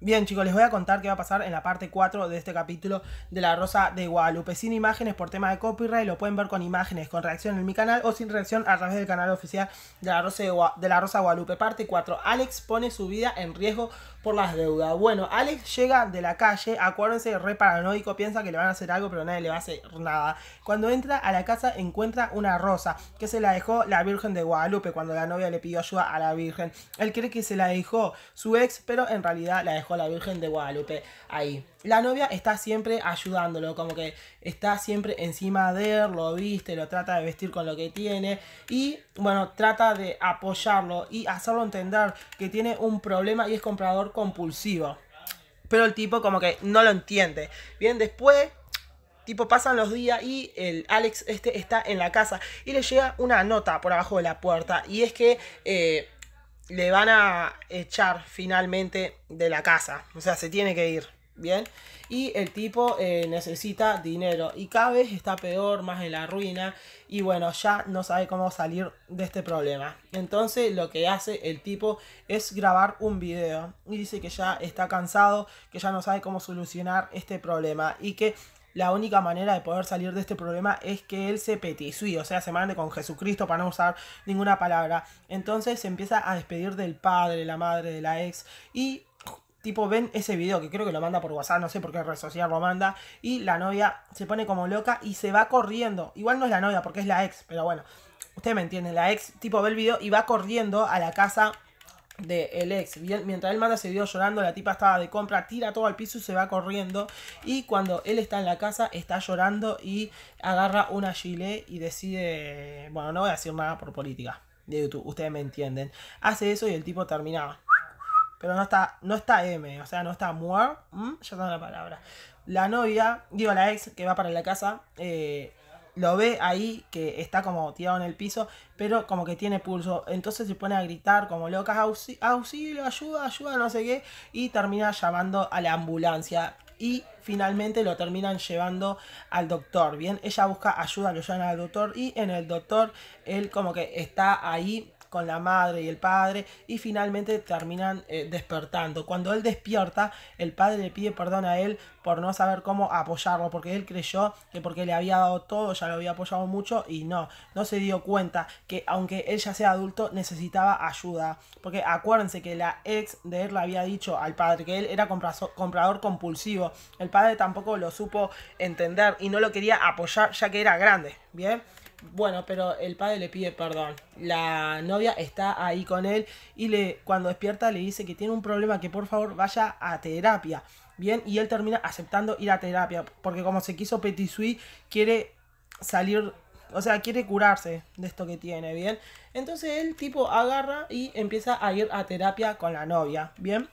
Bien chicos, les voy a contar qué va a pasar en la parte 4 de este capítulo de La Rosa de Guadalupe. Sin imágenes por tema de copyright, lo pueden ver con imágenes, con reacción en mi canal o sin reacción a través del canal oficial de La Rosa de, la Rosa Guadalupe. Parte 4, Alex pone su vida en riesgo por las deudas. Bueno, Alex llega de la calle, acuérdense, re paranoico, piensa que le van a hacer algo, pero nadie le va a hacer nada. Cuando entra a la casa encuentra una rosa que se la dejó la Virgen de Guadalupe cuando la novia le pidió ayuda a la Virgen. Él cree que se la dejó su ex, pero en realidad la dejó la Virgen de Guadalupe ahí. La novia está siempre ayudándolo, como que está siempre encima de él, lo viste, lo trata de vestir con lo que tiene y bueno, trata de apoyarlo y hacerlo entender que tiene un problema y es comprador compulsivo. Pero el tipo como que no lo entiende. Bien, después, tipo pasan los días y el Alex este está en la casa y le llega una nota por abajo de la puerta. Y es que eh, le van a echar finalmente de la casa. O sea, se tiene que ir. Bien, y el tipo eh, necesita dinero y cada vez está peor, más en la ruina y bueno, ya no sabe cómo salir de este problema. Entonces lo que hace el tipo es grabar un video y dice que ya está cansado, que ya no sabe cómo solucionar este problema y que la única manera de poder salir de este problema es que él se petisui o sea, se mande con Jesucristo para no usar ninguna palabra. Entonces se empieza a despedir del padre, la madre, de la ex y tipo ven ese video que creo que lo manda por WhatsApp, no sé por qué red social lo manda, y la novia se pone como loca y se va corriendo. Igual no es la novia porque es la ex, pero bueno, ustedes me entienden, la ex tipo ve el video y va corriendo a la casa del el ex. Mientras él manda ese video llorando, la tipa estaba de compra, tira todo al piso y se va corriendo. Y cuando él está en la casa, está llorando y agarra una chile y decide, bueno, no voy a decir nada por política de YouTube, ustedes me entienden. Hace eso y el tipo terminaba pero no está, no está M, o sea, no está Moore, ya está la palabra. La novia, digo la ex que va para la casa, eh, lo ve ahí que está como tirado en el piso, pero como que tiene pulso. Entonces se pone a gritar como loca, auxilio, ayuda, ayuda, no sé qué, y termina llamando a la ambulancia. Y finalmente lo terminan llevando al doctor. Bien, ella busca ayuda, lo llevan al doctor y en el doctor él como que está ahí con la madre y el padre y finalmente terminan eh, despertando. Cuando él despierta, el padre le pide perdón a él por no saber cómo apoyarlo, porque él creyó que porque le había dado todo, ya lo había apoyado mucho y no, no se dio cuenta que aunque él ya sea adulto necesitaba ayuda, porque acuérdense que la ex de él le había dicho al padre que él era comprador compulsivo, el padre tampoco lo supo entender y no lo quería apoyar ya que era grande, ¿bien? Bueno, pero el padre le pide perdón. La novia está ahí con él y le, cuando despierta le dice que tiene un problema, que por favor vaya a terapia. Bien, y él termina aceptando ir a terapia, porque como se quiso Petit quiere salir, o sea, quiere curarse de esto que tiene, ¿bien? Entonces el tipo agarra y empieza a ir a terapia con la novia, ¿bien?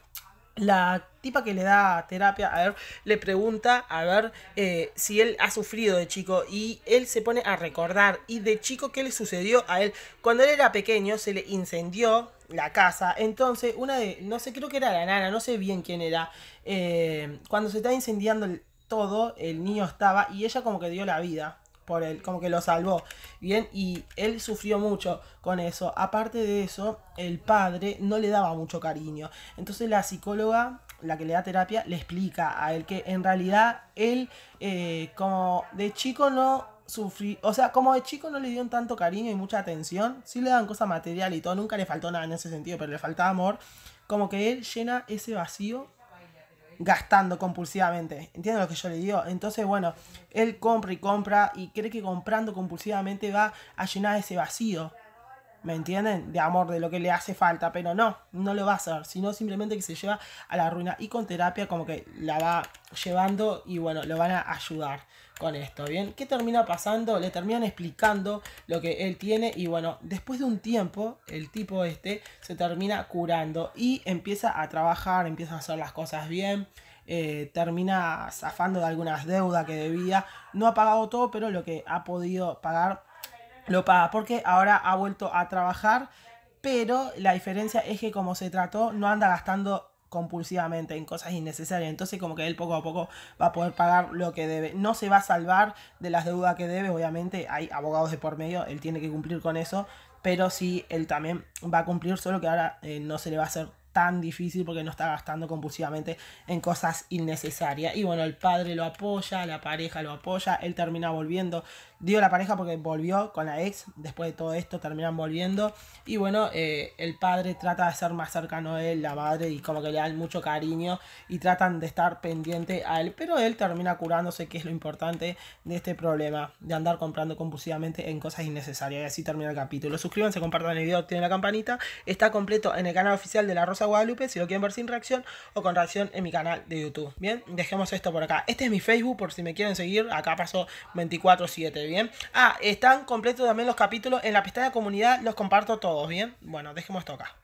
la tipa que le da terapia, a ver, le pregunta, a ver, eh, si él ha sufrido de chico y él se pone a recordar y de chico qué le sucedió a él. Cuando él era pequeño se le incendió la casa, entonces una de, no sé, creo que era la nana, no sé bien quién era, eh, cuando se está incendiando todo, el niño estaba y ella como que dio la vida por él, como que lo salvó. Bien, y él sufrió mucho con eso. Aparte de eso, el padre no le daba mucho cariño. Entonces la psicóloga, la que le da terapia, le explica a él que en realidad él, eh, como de chico no sufrió. o sea, como de chico no le dieron tanto cariño y mucha atención, sí le dan cosas material y todo, nunca le faltó nada en ese sentido, pero le faltaba amor, como que él llena ese vacío gastando compulsivamente. entiendo lo que yo le digo? Entonces, bueno, él compra y compra y cree que comprando compulsivamente va a llenar ese vacío ¿Me entienden? De amor, de lo que le hace falta, pero no, no lo va a hacer, sino simplemente que se lleva a la ruina y con terapia como que la va llevando y bueno, lo van a ayudar con esto, ¿bien? ¿Qué termina pasando? Le terminan explicando lo que él tiene y bueno, después de un tiempo, el tipo este se termina curando y empieza a trabajar, empieza a hacer las cosas bien, eh, termina zafando de algunas deudas que debía. No ha pagado todo, pero lo que ha podido pagar lo paga, porque ahora ha vuelto a trabajar, pero la diferencia es que como se trató, no anda gastando compulsivamente en cosas innecesarias. Entonces, como que él poco a poco va a poder pagar lo que debe. No se va a salvar de las deudas que debe, obviamente, hay abogados de por medio, él tiene que cumplir con eso, pero sí, él también va a cumplir, solo que ahora eh, no se le va a hacer tan difícil porque no está gastando compulsivamente en cosas innecesarias. Y bueno, el padre lo apoya, la pareja lo apoya, él termina volviendo, Digo la pareja porque volvió con la ex, después de todo esto terminan volviendo. Y bueno, eh, el padre trata de ser más cercano a él, la madre, y como que le dan mucho cariño y tratan de estar pendiente a él. Pero él termina curándose, que es lo importante de este problema, de andar comprando compulsivamente en cosas innecesarias. Y así termina el capítulo. Suscríbanse, compartan el video, tienen la campanita. Está completo en el canal oficial de La Rosa Guadalupe, si lo quieren ver sin reacción o con reacción en mi canal de YouTube. Bien, dejemos esto por acá. Este es mi Facebook por si me quieren seguir. Acá pasó 24-7 bien. Ah, están completos también los capítulos en la pestaña comunidad, los comparto todos, ¿bien? Bueno, dejemos esto acá.